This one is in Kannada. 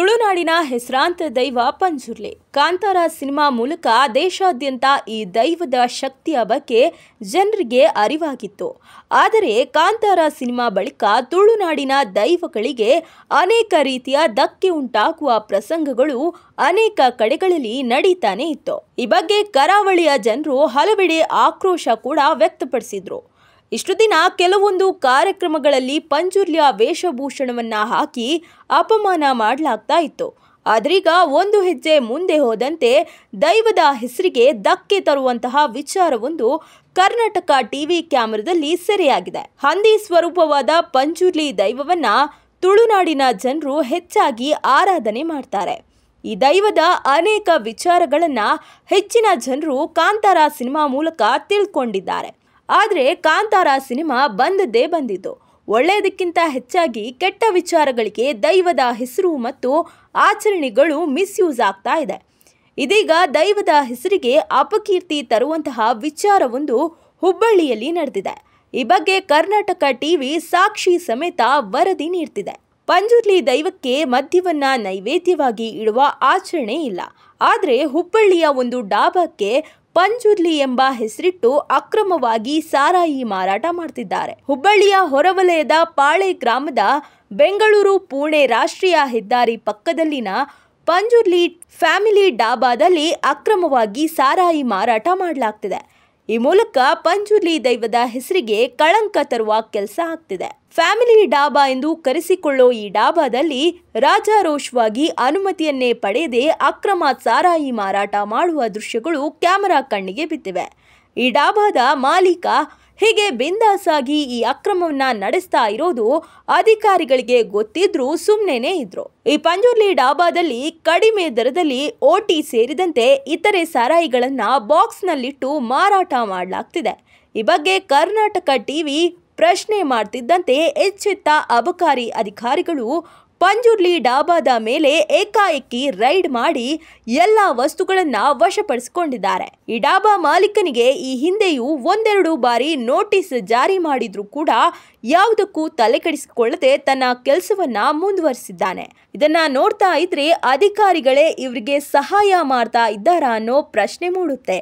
ತುಳುನಾಡಿನ ಹೆಸರಾಂತ ದೈವ ಪಂಜುರ್ಲೆ ಕಾಂತಾರ ಸಿನಿಮಾ ಮೂಲಕ ದೇಶಾದ್ಯಂತ ಈ ದೈವದ ಶಕ್ತಿಯ ಬಗ್ಗೆ ಜನರಿಗೆ ಅರಿವಾಗಿತ್ತು ಆದರೆ ಕಾಂತಾರ ಸಿನಿಮಾ ಬಳಿಕ ತುಳುನಾಡಿನ ದೈವಗಳಿಗೆ ಅನೇಕ ರೀತಿಯ ಧಕ್ಕೆ ಉಂಟಾಗುವ ಪ್ರಸಂಗಗಳು ಅನೇಕ ಕಡೆಗಳಲ್ಲಿ ನಡೀತಾನೆ ಇತ್ತು ಈ ಬಗ್ಗೆ ಕರಾವಳಿಯ ಜನರು ಹಲವೆಡೆ ಆಕ್ರೋಶ ಕೂಡ ವ್ಯಕ್ತಪಡಿಸಿದ್ರು ಇಷ್ಟು ದಿನ ಕೆಲವೊಂದು ಕಾರ್ಯಕ್ರಮಗಳಲ್ಲಿ ಪಂಚುರ್ಲ್ಯ ವೇಷಭೂಷಣವನ್ನು ಹಾಕಿ ಅಪಮಾನ ಮಾಡಲಾಗ್ತಾ ಇತ್ತು ಆದ್ರೀಗ ಒಂದು ಹೆಜ್ಜೆ ಮುಂದೆ ಹೋದಂತೆ ದೈವದ ಹೆಸರಿಗೆ ಧಕ್ಕೆ ತರುವಂತಹ ವಿಚಾರವೊಂದು ಕರ್ನಾಟಕ ಟಿವಿ ಕ್ಯಾಮರಾದಲ್ಲಿ ಸೆರೆಯಾಗಿದೆ ಹಂದಿ ಸ್ವರೂಪವಾದ ಪಂಜುರ್ಲಿ ದೈವವನ್ನ ತುಳುನಾಡಿನ ಜನರು ಹೆಚ್ಚಾಗಿ ಆರಾಧನೆ ಮಾಡ್ತಾರೆ ಈ ದೈವದ ಅನೇಕ ವಿಚಾರಗಳನ್ನು ಹೆಚ್ಚಿನ ಜನರು ಕಾಂತಾರ ಸಿನಿಮಾ ಮೂಲಕ ತಿಳ್ಕೊಂಡಿದ್ದಾರೆ ಆದರೆ ಕಾಂತಾರ ಸಿನಿಮಾ ಬಂದದ್ದೇ ಬಂದಿತ್ತು ಒಳ್ಳೆಯದಕ್ಕಿಂತ ಹೆಚ್ಚಾಗಿ ಕೆಟ್ಟ ವಿಚಾರಗಳಿಗೆ ದೈವದ ಹೆಸರು ಮತ್ತು ಆಚರಣೆಗಳು ಮಿಸ್ಯೂಸ್ ಆಗ್ತಾ ಇದೆ ಇದೀಗ ದೈವದ ಹೆಸರಿಗೆ ಅಪಕೀರ್ತಿ ತರುವಂತಹ ವಿಚಾರವೊಂದು ಹುಬ್ಬಳ್ಳಿಯಲ್ಲಿ ನಡೆದಿದೆ ಈ ಬಗ್ಗೆ ಕರ್ನಾಟಕ ಟಿವಿ ಸಾಕ್ಷಿ ಸಮೇತ ವರದಿ ನೀಡ್ತಿದೆ ಪಂಜುರ್ಲಿ ದೈವಕ್ಕೆ ಮದ್ಯವನ್ನ ನೈವೇದ್ಯವಾಗಿ ಇಡುವ ಆಚರಣೆ ಇಲ್ಲ ಆದರೆ ಹುಬ್ಬಳ್ಳಿಯ ಒಂದು ಡಾಬಾಕ್ಕೆ ಪಂಜುರ್ಲಿ ಎಂಬ ಹೆಸರಿಟ್ಟು ಅಕ್ರಮವಾಗಿ ಸಾರಾಯಿ ಮಾರಾಟ ಮಾಡ್ತಿದ್ದಾರೆ ಹುಬ್ಬಳ್ಳಿಯ ಹೊರವಲಯದ ಪಾಳೆ ಗ್ರಾಮದ ಬೆಂಗಳೂರು ಪುಣೆ ರಾಷ್ಟ್ರೀಯ ಹೆದ್ದಾರಿ ಪಕ್ಕದಲ್ಲಿನ ಪಂಜುರ್ಲಿ ಫ್ಯಾಮಿಲಿ ಡಾಬಾದಲ್ಲಿ ಅಕ್ರಮವಾಗಿ ಸಾರಾಯಿ ಮಾರಾಟ ಮಾಡಲಾಗ್ತಿದೆ ಈ ಮೂಲಕ ಪಂಜುಲಿ ದೈವದ ಹೆಸರಿಗೆ ಕಳಂಕ ತರುವ ಕೆಲಸ ಆಗ್ತಿದೆ ಫ್ಯಾಮಿಲಿ ಡಾಬಾ ಎಂದು ಕರೆಸಿಕೊಳ್ಳೋ ಈ ಡಾಬಾದಲ್ಲಿ ರಾಜಾರೋಷವಾಗಿ ಅನುಮತಿಯನ್ನೇ ಪಡೆಯದೆ ಅಕ್ರಮ ಸಾರಾಯಿ ಮಾರಾಟ ಮಾಡುವ ದೃಶ್ಯಗಳು ಕ್ಯಾಮೆರಾ ಕಣ್ಣಿಗೆ ಬಿದ್ದಿವೆ ಈ ಡಾಬಾದ ಮಾಲೀಕ ಹೀಗೆ ಬಿಂದಾಸಾಗಿ ಈ ಅಕ್ರಮವನ್ನ ನಡೆಸ್ತಾ ಇರೋದು ಅಧಿಕಾರಿಗಳಿಗೆ ಗೊತ್ತಿದ್ರು ಸುಮ್ಮನೆ ಇದ್ರು ಈ ಪಂಜುರ್ಲಿ ಡಾಬಾದಲ್ಲಿ ಕಡಿಮೆ ದರದಲ್ಲಿ ಓಟಿ ಸೇರಿದಂತೆ ಇತರೆ ಸಾರಾಯಿಗಳನ್ನ ಬಾಕ್ಸ್ನಲ್ಲಿಟ್ಟು ಮಾರಾಟ ಮಾಡಲಾಗ್ತಿದೆ ಈ ಬಗ್ಗೆ ಕರ್ನಾಟಕ ಟಿವಿ ಪ್ರಶ್ನೆ ಮಾಡ್ತಿದ್ದಂತೆ ಎಚ್ಚೆತ್ತ ಅಬಕಾರಿ ಅಧಿಕಾರಿಗಳು ಪಂಜುರ್ಲಿ ಡಾಬಾದ ಮೇಲೆ ಏಕಾಏಕಿ ರೈಡ್ ಮಾಡಿ ಎಲ್ಲ ವಸ್ತುಗಳನ್ನು ವಶಪಡಿಸಿಕೊಂಡಿದ್ದಾರೆ ಈ ಡಾಬಾ ಮಾಲೀಕನಿಗೆ ಈ ಹಿಂದೆಯೂ ಒಂದೆರಡು ಬಾರಿ ನೋಟಿಸ್ ಜಾರಿ ಮಾಡಿದ್ರೂ ಕೂಡ ಯಾವುದಕ್ಕೂ ತಲೆಕೆಡಿಸಿಕೊಳ್ಳದೆ ತನ್ನ ಕೆಲಸವನ್ನ ಮುಂದುವರಿಸಿದ್ದಾನೆ ಇದನ್ನ ನೋಡ್ತಾ ಇದ್ರೆ ಅಧಿಕಾರಿಗಳೇ ಇವರಿಗೆ ಸಹಾಯ ಮಾಡ್ತಾ ಇದ್ದಾರಾ ಅನ್ನೋ ಪ್ರಶ್ನೆ ಮೂಡುತ್ತೆ